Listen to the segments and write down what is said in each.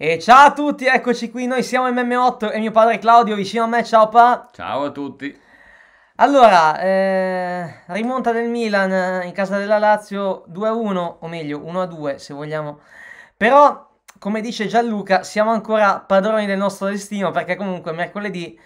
E ciao a tutti, eccoci qui, noi siamo MM8 e mio padre Claudio vicino a me, ciao pa! Ciao a tutti! Allora, eh, rimonta del Milan eh, in casa della Lazio 2-1, o meglio 1-2 se vogliamo, però come dice Gianluca siamo ancora padroni del nostro destino perché comunque mercoledì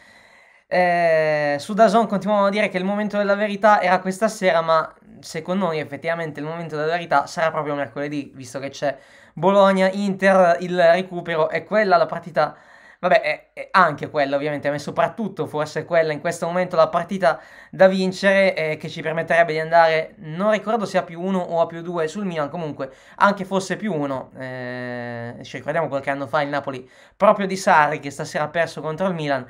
eh, su Dazon continuavano a dire che il momento della verità era questa sera ma secondo noi effettivamente il momento della verità sarà proprio mercoledì visto che c'è Bologna-Inter, il recupero è quella la partita vabbè, è, è anche quella ovviamente, ma soprattutto forse quella in questo momento la partita da vincere eh, che ci permetterebbe di andare, non ricordo se a più 1 o a più 2 sul Milan, comunque anche fosse più 1, eh, ci ricordiamo qualche anno fa il Napoli proprio di Sarri che stasera ha perso contro il Milan,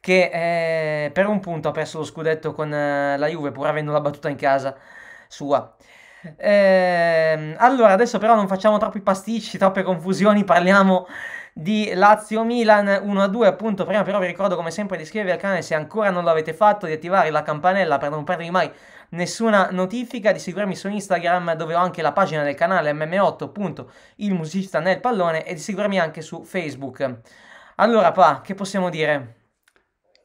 che eh, per un punto ha perso lo scudetto con eh, la Juve pur avendo la battuta in casa sua. Eh, allora, adesso però non facciamo troppi pasticci, troppe confusioni, parliamo di Lazio-Milan 1-2 appunto prima però vi ricordo come sempre di iscrivervi al canale se ancora non l'avete fatto di attivare la campanella per non perdere mai nessuna notifica di seguirmi su Instagram dove ho anche la pagina del canale mm 8 il musicista nel pallone e di seguirmi anche su Facebook allora pa che possiamo dire?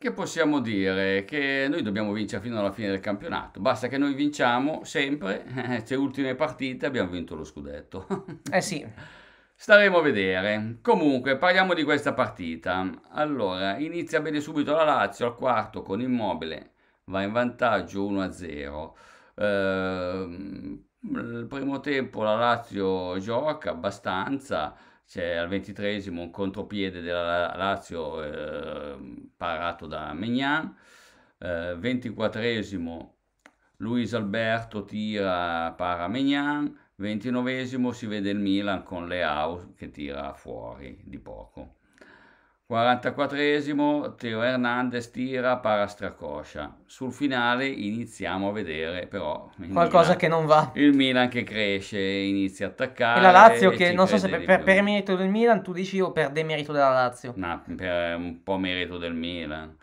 che possiamo dire? Che noi dobbiamo vincere fino alla fine del campionato. Basta che noi vinciamo sempre, se cioè ultime partite, abbiamo vinto lo scudetto. Eh sì. Staremo a vedere. Comunque, parliamo di questa partita. Allora, inizia bene subito la Lazio al quarto con Immobile, va in vantaggio 1-0. Ehm, il primo tempo la Lazio gioca abbastanza, c'è al ventitresimo un contropiede della Lazio eh, parato da Mignan. Eh, 24esimo Luis Alberto tira para Mignan. 29esimo si vede il Milan con Leao che tira fuori di poco. 44esimo, Teo Hernandez tira, para stracoscia. Sul finale iniziamo a vedere però... Qualcosa Milan, che non va. Il Milan che cresce, inizia a attaccare. E la Lazio e che, non so se per, per, merito del Milan tu dici o per demerito della Lazio? No, per un po' merito del Milan,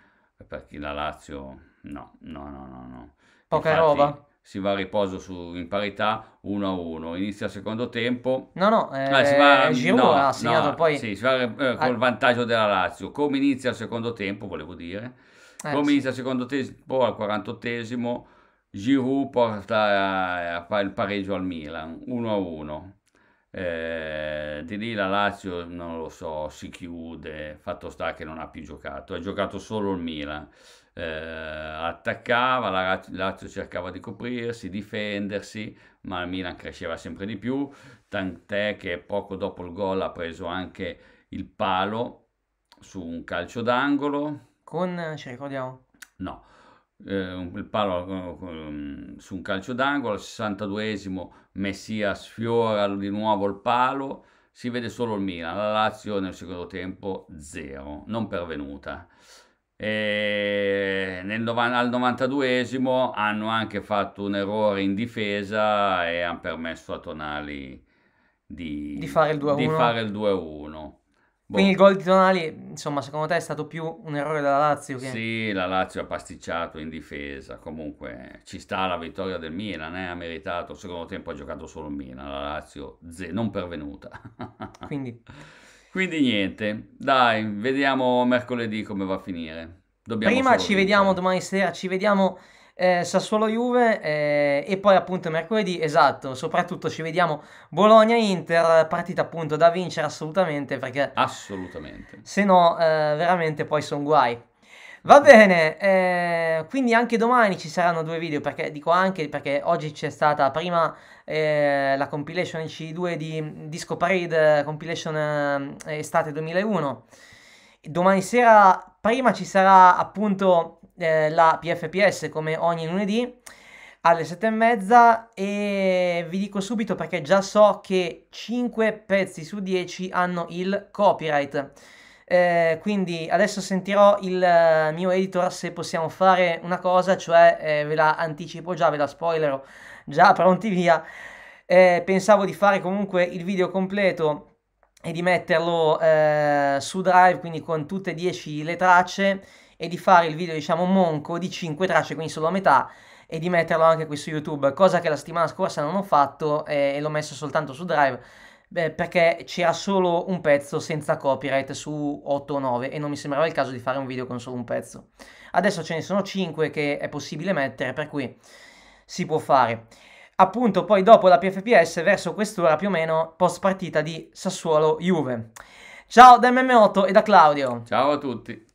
perché la Lazio no, no, no, no. no. Poca Infatti, roba? si va a riposo su, in parità 1 a 1. Inizia il secondo tempo. No, no, ah, eh, si va, Giroud no, ha segnato no, poi. Sì, si va eh, col ah. vantaggio della Lazio. Come inizia il secondo tempo, volevo dire. Eh, Come sì. inizia il secondo tempo al 48esimo, Giroud porta eh, il pareggio al Milan 1 a 1. Eh, di lì la Lazio non lo so, si chiude, fatto sta che non ha più giocato, ha giocato solo il Milan. Eh, attaccava, la Lazio cercava di coprirsi, difendersi, ma il Milan cresceva sempre di più, tant'è che poco dopo il gol ha preso anche il palo su un calcio d'angolo. Con, ci cioè, ricordiamo? No, eh, il palo eh, su un calcio d'angolo, al 62esimo Messia sfiora di nuovo il palo, si vede solo il Milan, la Lazio nel secondo tempo zero, non pervenuta. E eh, nel, al 92esimo hanno anche fatto un errore in difesa e hanno permesso a Tonali di, di fare il 2-1. Boh. Quindi il gol di Tonali, insomma, secondo te è stato più un errore della Lazio? Che... Sì, la Lazio ha pasticciato in difesa. Comunque ci sta la vittoria del Milan, eh? ha meritato. secondo tempo ha giocato solo il Milan, la Lazio ze- non pervenuta. Quindi... Quindi niente, dai, vediamo mercoledì come va a finire. Dobbiamo Prima ci vincere. vediamo domani sera, ci vediamo eh, Sassuolo Juve eh, e poi appunto mercoledì, esatto, soprattutto ci vediamo Bologna Inter, partita appunto da vincere assolutamente perché assolutamente. Se no eh, veramente poi sono guai. Va bene, eh, quindi anche domani ci saranno due video perché dico anche perché oggi c'è stata prima eh, la compilation C2 di Disco Parade compilation eh, estate 2001. Domani sera prima ci sarà appunto eh, la PFPS come ogni lunedì alle 7.30 e mezza e vi dico subito perché già so che 5 pezzi su 10 hanno il copyright. Eh, quindi adesso sentirò il eh, mio editor se possiamo fare una cosa, cioè eh, ve la anticipo già, ve la spoilerò già, pronti via. Eh, pensavo di fare comunque il video completo e di metterlo eh, su Drive, quindi con tutte e 10 le tracce e di fare il video diciamo monco di 5 tracce, quindi solo a metà, e di metterlo anche qui su YouTube, cosa che la settimana scorsa non ho fatto eh, e l'ho messo soltanto su Drive. Beh, perché c'era solo un pezzo senza copyright su 8 o 9 e non mi sembrava il caso di fare un video con solo un pezzo. Adesso ce ne sono 5 che è possibile mettere, per cui si può fare. Appunto, poi dopo la PFPS, verso quest'ora più o meno, post partita di Sassuolo-Juve. Ciao da MM8 e da Claudio. Ciao a tutti.